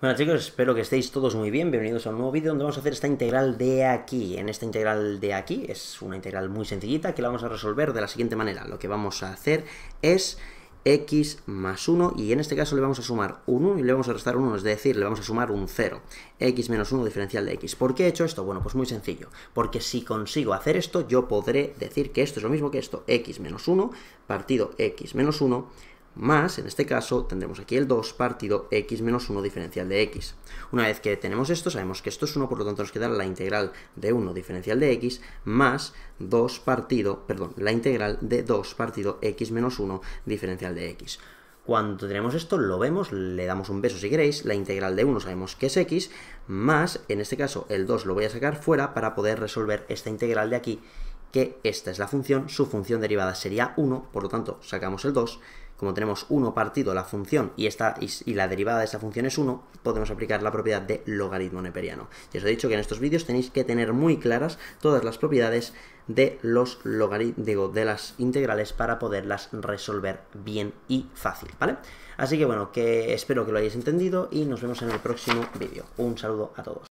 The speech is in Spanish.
Bueno chicos, espero que estéis todos muy bien, bienvenidos a un nuevo vídeo donde vamos a hacer esta integral de aquí. En esta integral de aquí es una integral muy sencillita que la vamos a resolver de la siguiente manera. Lo que vamos a hacer es x más 1 y en este caso le vamos a sumar un 1 y le vamos a restar un 1, es decir, le vamos a sumar un 0. x menos 1 diferencial de x. ¿Por qué he hecho esto? Bueno, pues muy sencillo, porque si consigo hacer esto yo podré decir que esto es lo mismo que esto, x menos 1 partido x menos 1 más, en este caso, tendremos aquí el 2 partido x menos 1 diferencial de x. Una vez que tenemos esto, sabemos que esto es 1, por lo tanto nos queda la integral de 1 diferencial de x más 2 partido, perdón, la integral de 2 partido x menos 1 diferencial de x. Cuando tenemos esto, lo vemos, le damos un beso si queréis, la integral de 1 sabemos que es x, más, en este caso, el 2 lo voy a sacar fuera para poder resolver esta integral de aquí que esta es la función, su función derivada sería 1, por lo tanto sacamos el 2. Como tenemos 1 partido la función y, esta, y, la derivada de esta función es 1, podemos aplicar la propiedad de logaritmo neperiano. Ya os he dicho que en estos vídeos tenéis que tener muy claras todas las propiedades de los logaritmos, de las integrales para poderlas resolver bien y fácil, ¿vale? Así que bueno, que espero que lo hayáis entendido y nos vemos en el próximo vídeo. Un saludo a todos.